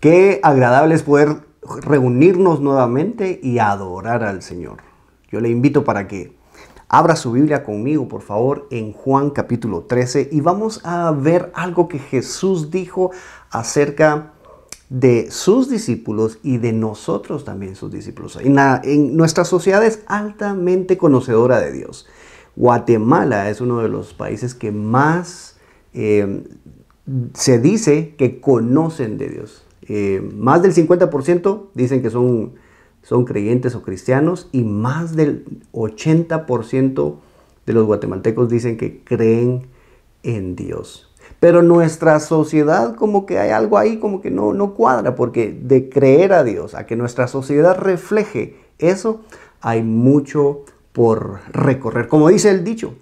Qué agradable es poder reunirnos nuevamente y adorar al Señor. Yo le invito para que abra su Biblia conmigo, por favor, en Juan capítulo 13 y vamos a ver algo que Jesús dijo acerca de sus discípulos y de nosotros también sus discípulos. En, en nuestra sociedad es altamente conocedora de Dios. Guatemala es uno de los países que más eh, se dice que conocen de Dios. Eh, más del 50% dicen que son, son creyentes o cristianos y más del 80% de los guatemaltecos dicen que creen en Dios. Pero nuestra sociedad como que hay algo ahí como que no, no cuadra, porque de creer a Dios, a que nuestra sociedad refleje eso, hay mucho por recorrer. Como dice el dicho,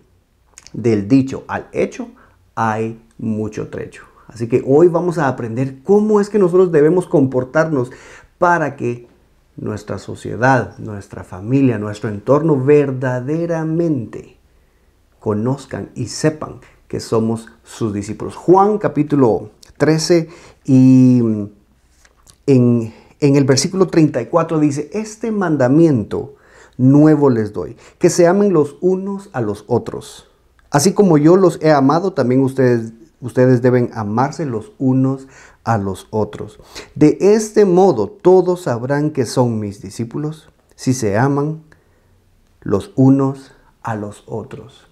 del dicho al hecho hay mucho trecho. Así que hoy vamos a aprender cómo es que nosotros debemos comportarnos para que nuestra sociedad, nuestra familia, nuestro entorno verdaderamente conozcan y sepan que somos sus discípulos. Juan capítulo 13 y mm, en, el versículo 34 dice, este mandamiento nuevo les doy, que se amen los unos a los otros. Así como yo los he amado, también ustedes Ustedes deben amarse los unos a los otros. De este modo todos sabrán que son mis discípulos si se aman los unos a los otros.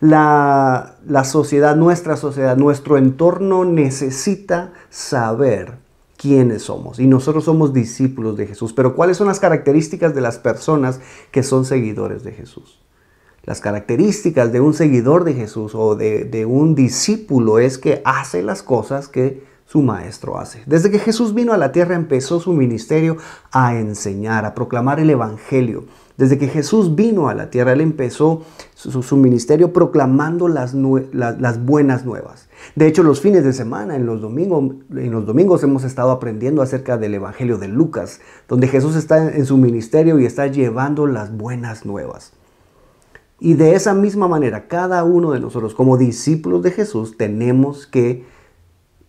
La, sociedad, nuestra sociedad, nuestro entorno necesita saber quiénes somos. Y nosotros somos discípulos de Jesús. Pero ¿cuáles son las características de las personas que son seguidores de Jesús? Las características de un seguidor de Jesús o de, un discípulo es que hace las cosas que su maestro hace. Desde que Jesús vino a la tierra empezó su ministerio a enseñar, a proclamar el Evangelio. Desde que Jesús vino a la tierra, él empezó su, ministerio proclamando las, buenas nuevas. De hecho, los fines de semana, en los, domingos, en los domingos hemos estado aprendiendo acerca del Evangelio de Lucas, donde Jesús está en su ministerio y está llevando las buenas nuevas. Y de esa misma manera, cada uno de nosotros como discípulos de Jesús tenemos que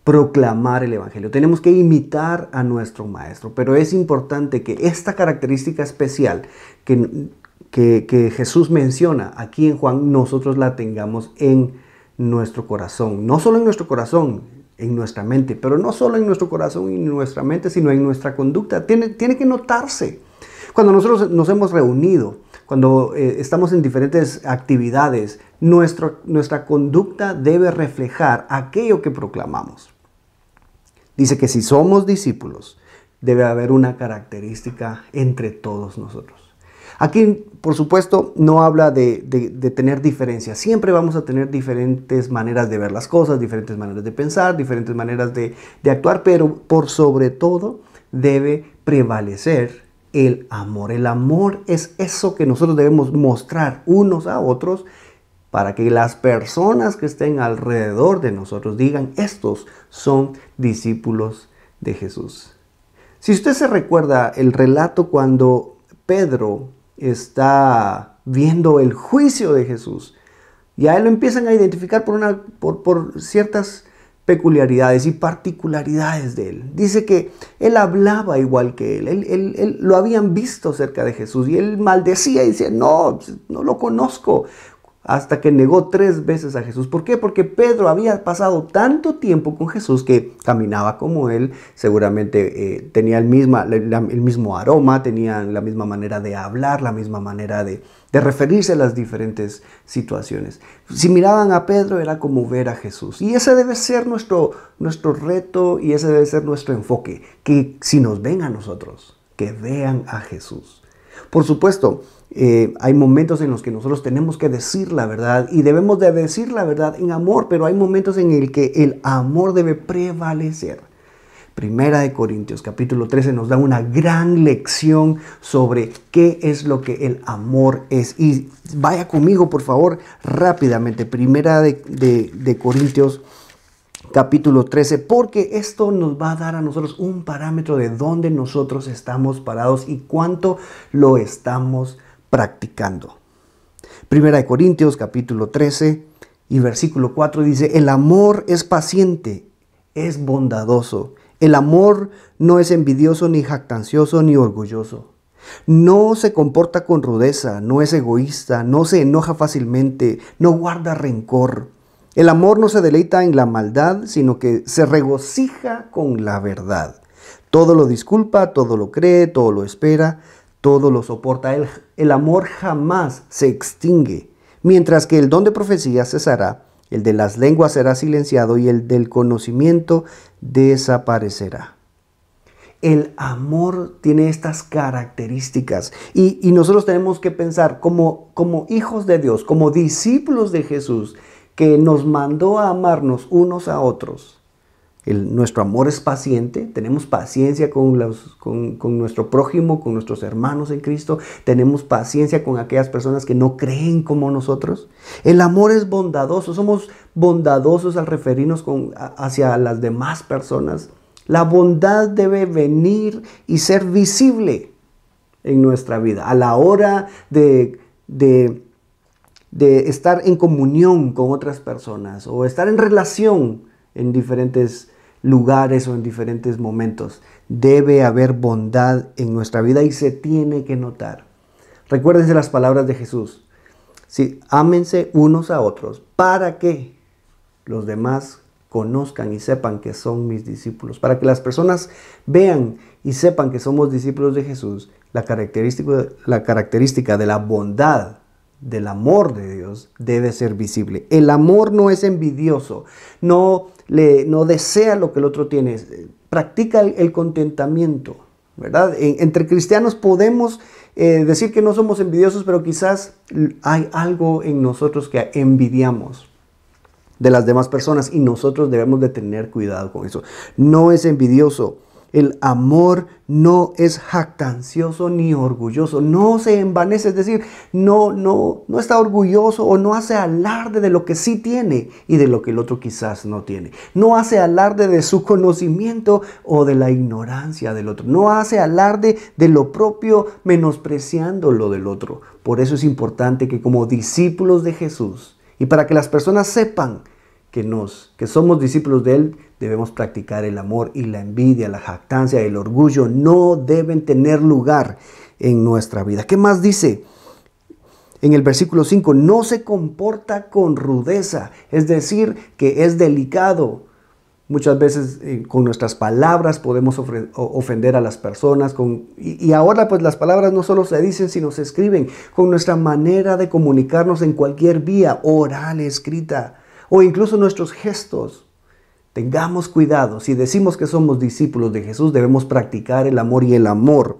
proclamar el Evangelio, tenemos que imitar a nuestro Maestro, pero es importante que esta característica especial que, Jesús menciona aquí en Juan, nosotros la tengamos en nuestro corazón, no solo en nuestro corazón, en nuestra mente, pero no solo en nuestro corazón y en nuestra mente, sino en nuestra conducta. Tiene, tiene que notarse. Cuando nosotros nos hemos reunido, cuando eh, estamos en diferentes actividades, nuestra conducta debe reflejar aquello que proclamamos. Dice que si somos discípulos, debe haber una característica entre todos nosotros. Aquí, por supuesto, no habla de, tener diferencias. Siempre vamos a tener diferentes maneras de ver las cosas, diferentes maneras de pensar, diferentes maneras de, de actuar, pero por sobre todo debe prevalecer el amor. El amor es eso que nosotros debemos mostrar unos a otros para que las personas que estén alrededor de nosotros digan, estos son discípulos de Jesús. Si usted se recuerda el relato cuando Pedro está viendo el juicio de Jesús, ya lo empiezan a identificar por, una, por, por ciertas peculiaridades y particularidades de él. Dice que él hablaba igual que él. Él, lo habían visto cerca de Jesús y él maldecía y decía, no, no lo conozco hasta que negó tres veces a Jesús. ¿Por qué? Porque Pedro había pasado tanto tiempo con Jesús que caminaba como él, seguramente eh, tenía el, mismo aroma, tenía la misma manera de hablar, la misma manera de, referirse a las diferentes situaciones. Si miraban a Pedro era como ver a Jesús. Y ese debe ser nuestro, nuestro reto y ese debe ser nuestro enfoque, que si nos ven a nosotros, que vean a Jesús. Por supuesto, eh, hay momentos en los que nosotros tenemos que decir la verdad y debemos de decir la verdad en amor, pero hay momentos en el que el amor debe prevalecer. Primera de Corintios capítulo 13 nos da una gran lección sobre qué es lo que el amor es. Y vaya conmigo, por favor, rápidamente. Primera de, de, de Corintios capítulo 13, porque esto nos va a dar a nosotros un parámetro de dónde nosotros estamos parados y cuánto lo estamos practicando. Primera de Corintios capítulo 13 y versículo 4 dice, el amor es paciente, es bondadoso. El amor no es envidioso, ni jactancioso, ni orgulloso. No se comporta con rudeza, no es egoísta, no se enoja fácilmente, no guarda rencor. El amor no se deleita en la maldad, sino que se regocija con la verdad. Todo lo disculpa, todo lo cree, todo lo espera, todo lo soporta. El, amor jamás se extingue, mientras que el don de profecía cesará, el de las lenguas será silenciado y el del conocimiento desaparecerá. El amor tiene estas características y, nosotros tenemos que pensar como hijos de Dios, como discípulos de Jesús, que nos mandó a amarnos unos a otros. El, nuestro amor es paciente, tenemos paciencia con, con, nuestro prójimo, con nuestros hermanos en Cristo, tenemos paciencia con aquellas personas que no creen como nosotros. El amor es bondadoso, somos bondadosos al referirnos hacia las demás personas. La bondad debe venir y ser visible en nuestra vida. A la hora de de estar en comunión con otras personas o estar en relación en diferentes lugares o en diferentes momentos. Debe haber bondad en nuestra vida y se tiene que notar. Recuérdense las palabras de Jesús. si ámense unos a otros para que los demás conozcan y sepan que son mis discípulos, para que las personas vean y sepan que somos discípulos de Jesús, la característica, la característica de la bondad del amor de Dios debe ser visible. El amor no es envidioso, no, le, no desea lo que el otro tiene, eh, practica el, contentamiento, ¿verdad? entre cristianos podemos eh, decir que no somos envidiosos, pero quizás hay algo en nosotros que envidiamos de las demás personas y nosotros debemos de tener cuidado con eso. No es envidioso. El amor no es jactancioso ni orgulloso, no se envanece, es decir, no, no, no está orgulloso o no hace alarde de lo que sí tiene y de lo que el otro quizás no tiene. No hace alarde de su conocimiento o de la ignorancia del otro. No hace alarde de lo propio menospreciando lo del otro. Por eso es importante que como discípulos de Jesús y para que las personas sepan, que nos que somos discípulos de él debemos practicar el amor y la envidia, la jactancia, el orgullo no deben tener lugar en nuestra vida. ¿Qué más dice? En el versículo 5, no se comporta con rudeza, es decir, que es delicado. Muchas veces eh, con nuestras palabras podemos ofender a las personas. Con, y, y, ahora pues las palabras no solo se dicen, sino se escriben. Con nuestra manera de comunicarnos en cualquier vía, oral, escrita o incluso nuestros gestos. Tengamos cuidado. Si decimos que somos discípulos de Jesús, debemos practicar el amor y el amor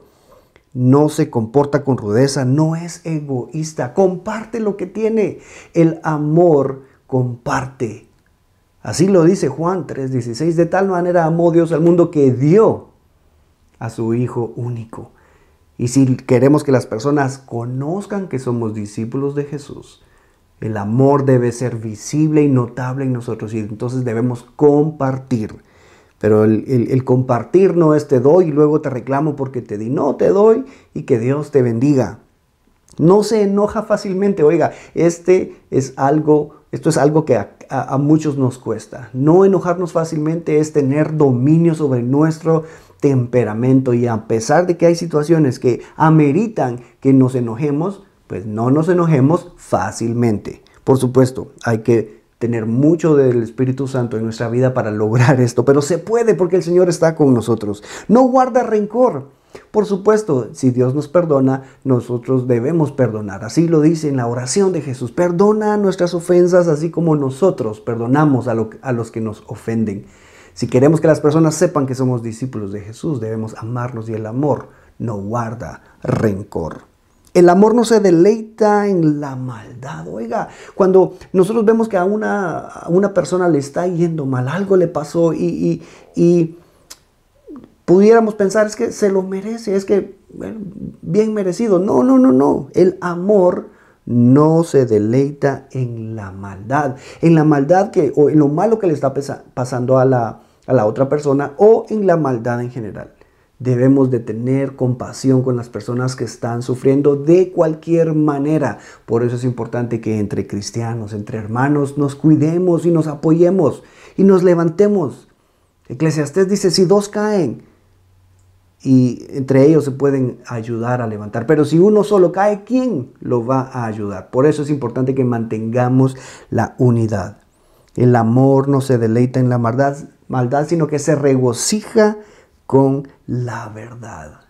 no se comporta con rudeza, no es egoísta, comparte lo que tiene. El amor comparte. Así lo dice Juan 3:16, de tal manera amó Dios al mundo que dio a su Hijo único. Y si queremos que las personas conozcan que somos discípulos de Jesús, el amor debe ser visible y notable en nosotros y entonces debemos compartir. Pero el, compartir no es te doy y luego te reclamo porque te di. No, te doy y que Dios te bendiga. No se enoja fácilmente. Oiga, este es algo, esto es algo que a muchos nos cuesta. No enojarnos fácilmente es tener dominio sobre nuestro temperamento. Y a pesar de que hay situaciones que ameritan que nos enojemos, pues, no nos enojemos fácilmente. Por supuesto, hay que tener mucho del Espíritu Santo en nuestra vida para lograr esto, pero se puede porque el Señor está con nosotros. No guarda rencor. Por supuesto, si Dios nos perdona, nosotros debemos perdonar. Así lo dice en la oración de Jesús. Perdona nuestras ofensas así como nosotros perdonamos a, a los que nos ofenden. Si queremos que las personas sepan que somos discípulos de Jesús, debemos amarnos y el amor no guarda rencor. El amor no se deleita en la maldad. Oiga, cuando nosotros vemos que a una, una persona le está yendo mal, algo le pasó y, pudiéramos pensar es que se lo merece, es que bien merecido. No, no, no, no. El amor no se deleita en la maldad, en la maldad que, o en lo malo que le está pasando a la, a la otra persona o en la maldad en general. Debemos de tener compasión con las personas que están sufriendo de cualquier manera. Por eso es importante que entre cristianos, entre hermanos, nos cuidemos y nos apoyemos y nos levantemos. Eclesiastés dice, si dos caen, y entre ellos se pueden ayudar a levantar. Pero si uno solo cae, ¿quién lo va a ayudar? Por eso es importante que mantengamos la unidad. El amor no se deleita en la maldad, maldad sino que se regocija con la verdad.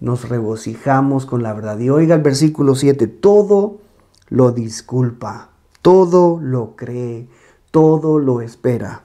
Nos regocijamos con la verdad. Y oiga el versículo 7, todo lo disculpa, todo lo cree, todo lo espera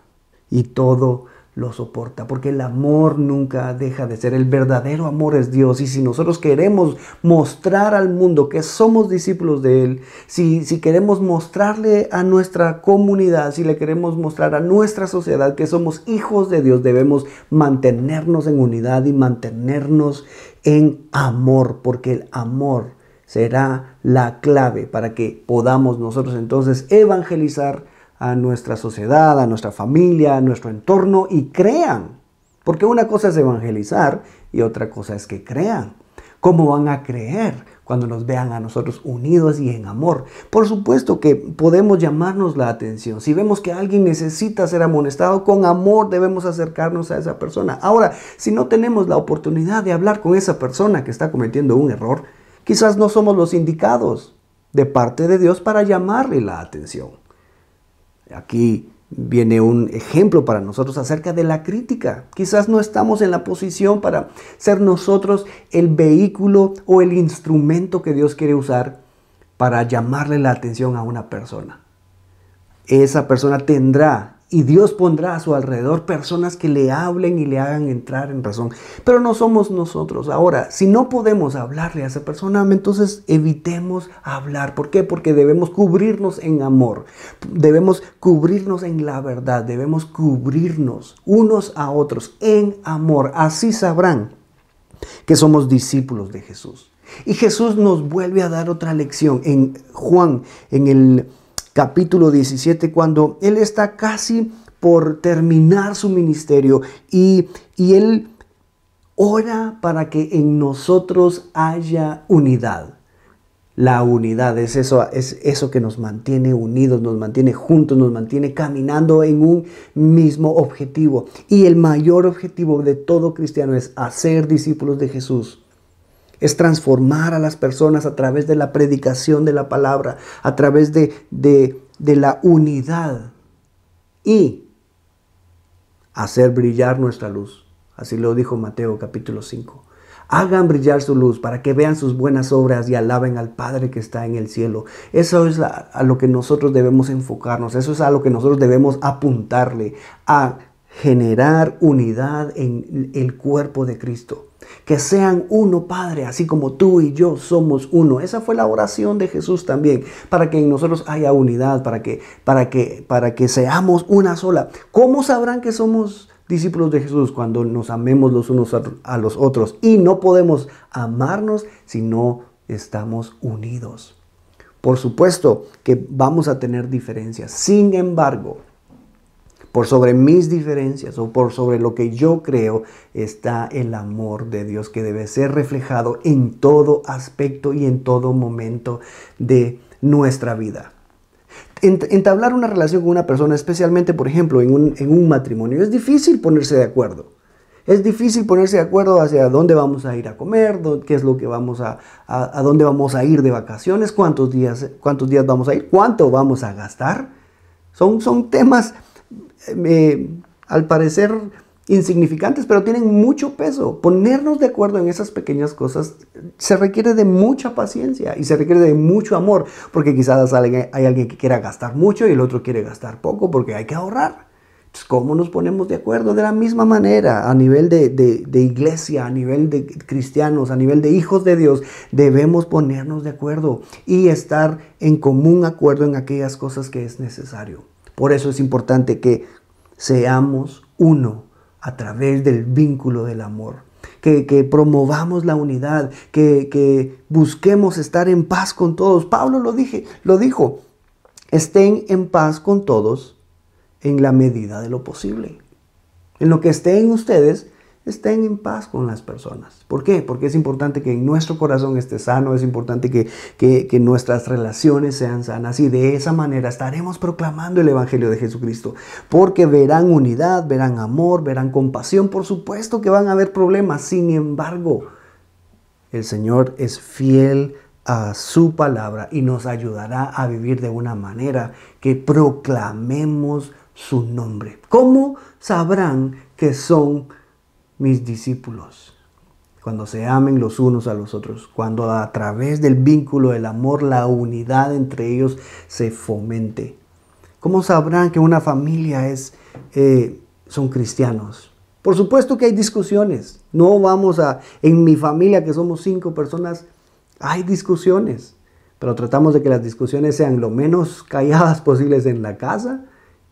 y todo lo soporta, porque el amor nunca deja de ser, el verdadero amor es Dios, y si nosotros queremos mostrar al mundo que somos discípulos de Él, si, si queremos mostrarle a nuestra comunidad, si le queremos mostrar a nuestra sociedad que somos hijos de Dios, debemos mantenernos en unidad y mantenernos en amor, porque el amor será la clave para que podamos nosotros entonces evangelizar a nuestra sociedad, a nuestra familia, a nuestro entorno y crean. Porque una cosa es evangelizar y otra cosa es que crean. ¿Cómo van a creer cuando nos vean a nosotros unidos y en amor? Por supuesto que podemos llamarnos la atención. Si vemos que alguien necesita ser amonestado, con amor debemos acercarnos a esa persona. Ahora, si no tenemos la oportunidad de hablar con esa persona que está cometiendo un error, quizás no somos los indicados de parte de Dios para llamarle la atención. Aquí viene un ejemplo para nosotros acerca de la crítica. Quizás no estamos en la posición para ser nosotros el vehículo o el instrumento que Dios quiere usar para llamarle la atención a una persona. Esa persona tendrá y Dios pondrá a su alrededor personas que le hablen y le hagan entrar en razón. Pero no somos nosotros. Ahora, si no podemos hablarle a esa persona, entonces evitemos hablar. ¿Por qué? Porque debemos cubrirnos en amor. Debemos cubrirnos en la verdad. Debemos cubrirnos unos a otros en amor. Así sabrán que somos discípulos de Jesús. Y Jesús nos vuelve a dar otra lección en Juan, en el capítulo 17, cuando él está casi por terminar su ministerio y, él ora para que en nosotros haya unidad. La unidad es eso, es eso que nos mantiene unidos, nos mantiene juntos, nos mantiene caminando en un mismo objetivo. Y el mayor objetivo de todo cristiano es hacer discípulos de Jesús es transformar a las personas a través de la predicación de la palabra, a través de, la unidad y hacer brillar nuestra luz. Así lo dijo Mateo capítulo 5. Hagan brillar su luz para que vean sus buenas obras y alaben al Padre que está en el cielo. Eso es a lo que nosotros debemos enfocarnos, eso es a lo que nosotros debemos apuntarle, a generar unidad en el cuerpo de Cristo que sean uno, Padre, así como tú y yo somos uno. Esa fue la oración de Jesús también, para que en nosotros haya unidad, para que, para que, para que seamos una sola. ¿Cómo sabrán que somos discípulos de Jesús cuando nos amemos los unos a los otros? Y no podemos amarnos si no estamos unidos. Por supuesto que vamos a tener diferencias. Sin embargo, por sobre mis diferencias o por sobre lo que yo creo, está el amor de Dios que debe ser reflejado en todo aspecto y en todo momento de nuestra vida. Entablar una relación con una persona, especialmente por ejemplo en un, matrimonio, es difícil ponerse de acuerdo. Es difícil ponerse de acuerdo hacia dónde vamos a ir a comer, qué es lo que vamos a, a, dónde vamos a ir de vacaciones, cuántos días, cuántos días vamos a ir, cuánto vamos a gastar. Son, son temas al parecer insignificantes, pero tienen mucho peso. Ponernos de acuerdo en esas pequeñas cosas se requiere de mucha paciencia y se requiere de mucho amor, porque quizás hay alguien que quiera gastar mucho y el otro quiere gastar poco, porque hay que ahorrar. ¿cómo nos ponemos de acuerdo? De la misma manera, a nivel de iglesia, a nivel de cristianos, a nivel de hijos de Dios, debemos ponernos de acuerdo y estar en común acuerdo en aquellas cosas que es necesario. Por eso es importante que seamos uno a través del vínculo del amor. Que, promovamos la unidad, que, busquemos estar en paz con todos. Pablo lo, dije, lo dijo, estén en paz con todos en la medida de lo posible. En lo que estén ustedes, estén en paz con las personas. ¿Por qué? Porque es importante que en nuestro corazón esté sano, es importante que, que nuestras relaciones sean sanas y de esa manera estaremos proclamando el Evangelio de Jesucristo. Porque verán unidad, verán amor, verán compasión, por supuesto que van a haber problemas, sin embargo, el Señor es fiel a su palabra y nos ayudará a vivir de una manera que proclamemos su nombre. ¿Cómo sabrán que son mis discípulos, cuando se amen los unos a los otros, cuando a través del vínculo del amor la unidad entre ellos se fomente. ¿Cómo sabrán que una familia es, eh, son cristianos? Por supuesto que hay discusiones. No vamos a, en mi familia que somos cinco personas, hay discusiones. Pero tratamos de que las discusiones sean lo menos calladas posibles en la casa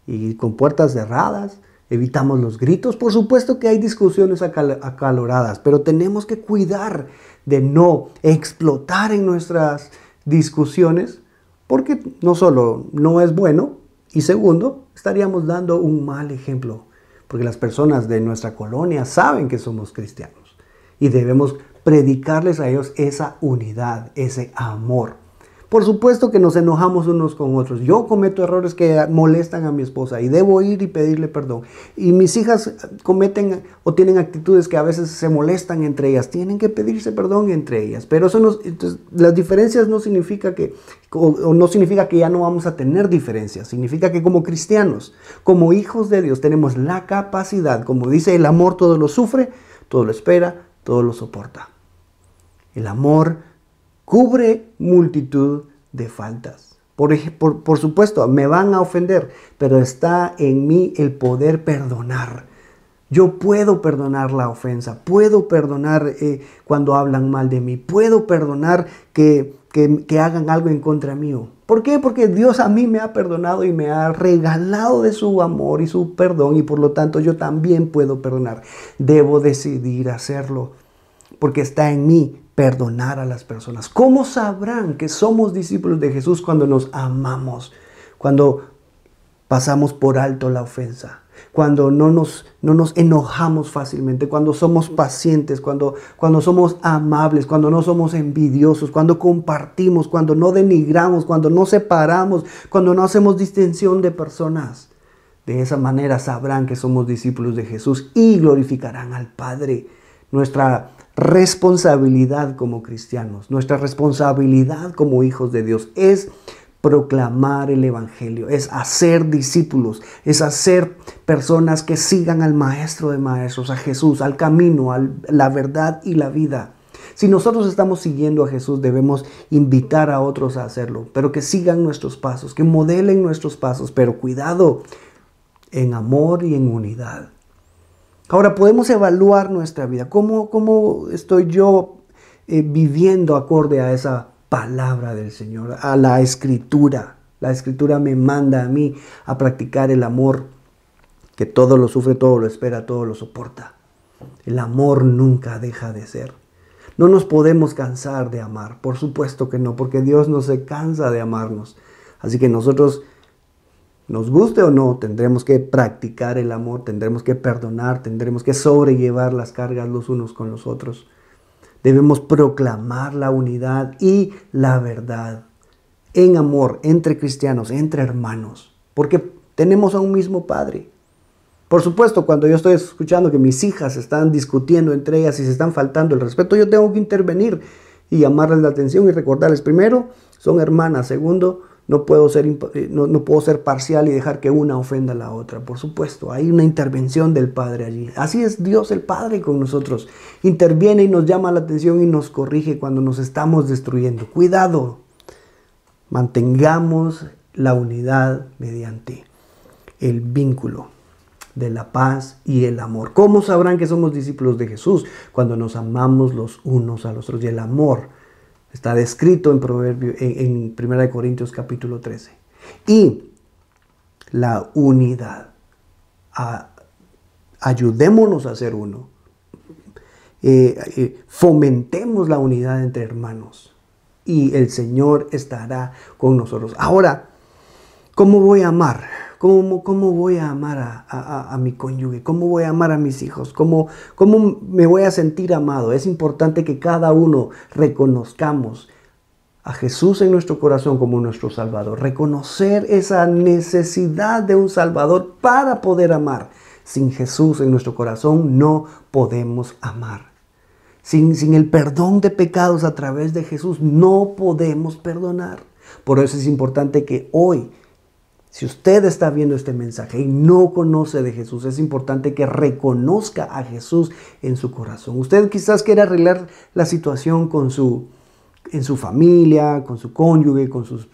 y con puertas cerradas evitamos los gritos. Por supuesto que hay discusiones acaloradas, pero tenemos que cuidar de no explotar en nuestras discusiones, porque no solo no es bueno, y segundo, estaríamos dando un mal ejemplo, porque las personas de nuestra colonia saben que somos cristianos y debemos predicarles a ellos esa unidad, ese amor. Por supuesto que nos enojamos unos con otros. Yo cometo errores que molestan a mi esposa y debo ir y pedirle perdón. Y mis hijas cometen o tienen actitudes que a veces se molestan entre ellas. Tienen que pedirse perdón entre ellas. Pero eso las diferencias no significa que o no significa que ya no vamos a tener diferencias. Significa que como cristianos, como hijos de Dios, tenemos la capacidad, como dice el amor todo lo sufre, todo lo espera, todo lo soporta. El amor cubre multitud de faltas. Por, por, supuesto, me van a ofender, pero está en mí el poder perdonar. Yo puedo perdonar la ofensa, puedo perdonar eh, cuando hablan mal de mí, puedo perdonar que, que hagan algo en contra mío. ¿Por qué? Porque Dios a mí me ha perdonado y me ha regalado de su amor y su perdón y por lo tanto yo también puedo perdonar. Debo decidir hacerlo porque está en mí perdonar a las personas. ¿Cómo sabrán que somos discípulos de Jesús cuando nos amamos? Cuando pasamos por alto la ofensa, cuando no nos, no nos enojamos fácilmente, cuando somos pacientes, cuando, cuando somos amables, cuando no somos envidiosos, cuando compartimos, cuando no denigramos, cuando no separamos, cuando no hacemos distinción de personas. De esa manera sabrán que somos discípulos de Jesús y glorificarán al Padre nuestra responsabilidad como cristianos, nuestra responsabilidad como hijos de Dios es proclamar el Evangelio, es hacer discípulos, es hacer personas que sigan al Maestro de Maestros, a Jesús, al camino, a la verdad y la vida. Si nosotros estamos siguiendo a Jesús, debemos invitar a otros a hacerlo, pero que sigan nuestros pasos, que modelen nuestros pasos, pero cuidado en amor y en unidad. Ahora podemos evaluar nuestra vida. ¿Cómo, cómo estoy yo eh, viviendo acorde a esa palabra del Señor, a la escritura? La escritura me manda a mí a practicar el amor, que todo lo sufre, todo lo espera, todo lo soporta. El amor nunca deja de ser. No nos podemos cansar de amar, por supuesto que no, porque Dios no se cansa de amarnos. Así que nosotros nos guste o no, tendremos que practicar el amor, tendremos que perdonar, tendremos que sobrellevar las cargas los unos con los otros. Debemos proclamar la unidad y la verdad en amor entre cristianos, entre hermanos, porque tenemos a un mismo Padre. Por supuesto, cuando yo estoy escuchando que mis hijas están discutiendo entre ellas y se están faltando el respeto, yo tengo que intervenir y llamarles la atención y recordarles, primero, son hermanas, segundo, no puedo, ser, eh, no, puedo ser parcial y dejar que una ofenda a la otra. Por supuesto, hay una intervención del Padre allí. Así es Dios el Padre con nosotros. Interviene y nos llama la atención y nos corrige cuando nos estamos destruyendo. Cuidado, mantengamos la unidad mediante el vínculo de la paz y el amor. ¿Cómo sabrán que somos discípulos de Jesús? Cuando nos amamos los unos a los otros y el amor Está descrito en, Proverbio, en, 1 Corintios capítulo 13. Y la unidad. ayudémonos a ser uno. Eh, eh, fomentemos la unidad entre hermanos y el Señor estará con nosotros. Ahora, ¿cómo voy a amar? ¿Cómo, voy a amar a, mi cónyuge? ¿Cómo voy a amar a mis hijos? ¿Cómo, me voy a sentir amado? Es importante que cada uno reconozcamos a Jesús en nuestro corazón como nuestro Salvador. Reconocer esa necesidad de un Salvador para poder amar. Sin Jesús en nuestro corazón no podemos amar. sin, el perdón de pecados a través de Jesús no podemos perdonar. Por eso es importante que hoy si usted está viendo este mensaje y no conoce de Jesús, es importante que reconozca a Jesús en su corazón. Usted quizás quiere arreglar la situación con en su familia, con su cónyuge, con sus,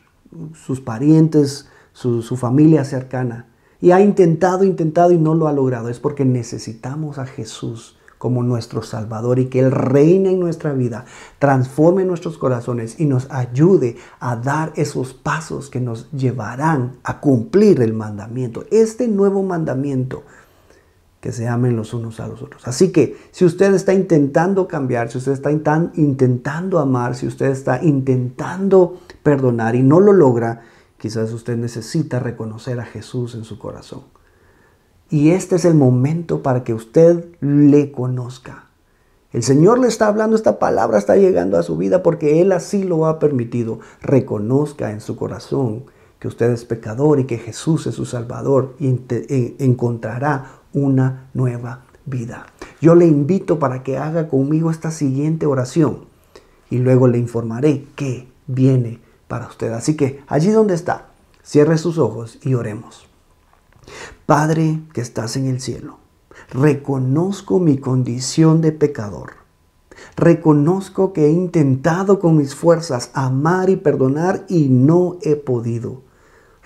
sus parientes, su, su familia cercana. Y ha intentado, intentado y no lo ha logrado. Es porque necesitamos a Jesús como nuestro Salvador y que Él reine en nuestra vida, transforme nuestros corazones y nos ayude a dar esos pasos que nos llevarán a cumplir el mandamiento, este nuevo mandamiento que se amen los unos a los otros. Así que si usted está intentando cambiar, si usted está intentando amar, si usted está intentando perdonar y no lo logra, quizás usted necesita reconocer a Jesús en su corazón. Y este es el momento para que usted le conozca. El Señor le está hablando, esta palabra está llegando a su vida porque Él así lo ha permitido. Reconozca en su corazón que usted es pecador y que Jesús es su Salvador y e, encontrará una nueva vida. Yo le invito para que haga conmigo esta siguiente oración y luego le informaré qué viene para usted. Así que allí donde está, cierre sus ojos y oremos. Padre que estás en el cielo, reconozco mi condición de pecador. Reconozco que he intentado con mis fuerzas amar y perdonar y no he podido.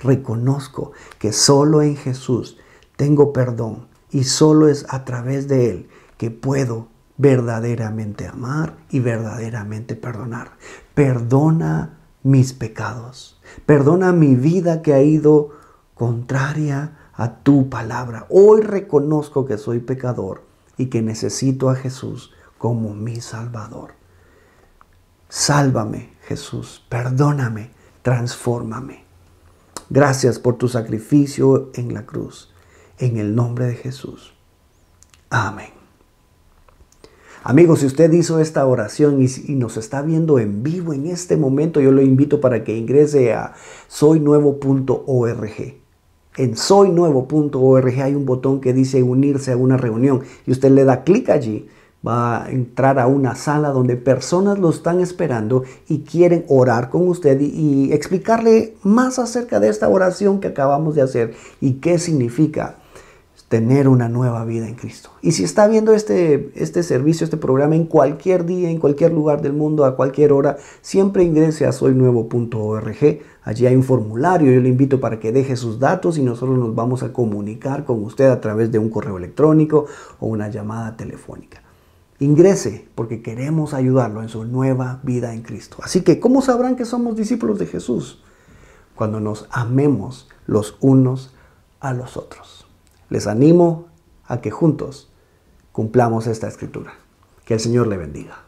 Reconozco que solo en Jesús tengo perdón y solo es a través de Él que puedo verdaderamente amar y verdaderamente perdonar. Perdona mis pecados. Perdona mi vida que ha ido contraria a tu palabra. Hoy reconozco que soy pecador y que necesito a Jesús como mi Salvador. Sálvame, Jesús, perdóname, transfórmame. Gracias por tu sacrificio en la cruz, en el nombre de Jesús. Amén. Amigos, si usted hizo esta oración y, nos está viendo en vivo en este momento, yo lo invito para que ingrese a soynuevo.org en soynuevo.org hay un botón que dice unirse a una reunión y usted le da clic allí va a entrar a una sala donde personas lo están esperando y quieren orar con usted y, y, explicarle más acerca de esta oración que acabamos de hacer y qué significa tener una nueva vida en Cristo. Y si está viendo este, este servicio, este programa en cualquier día, en cualquier lugar del mundo, a cualquier hora, siempre ingrese a soynuevo.org. Allí hay un formulario, yo le invito para que deje sus datos y nosotros nos vamos a comunicar con usted a través de un correo electrónico o una llamada telefónica. Ingrese porque queremos ayudarlo en su nueva vida en Cristo. Así que, ¿cómo sabrán que somos discípulos de Jesús? Cuando nos amemos los unos a los otros. Les animo a que juntos cumplamos esta escritura. Que el Señor le bendiga.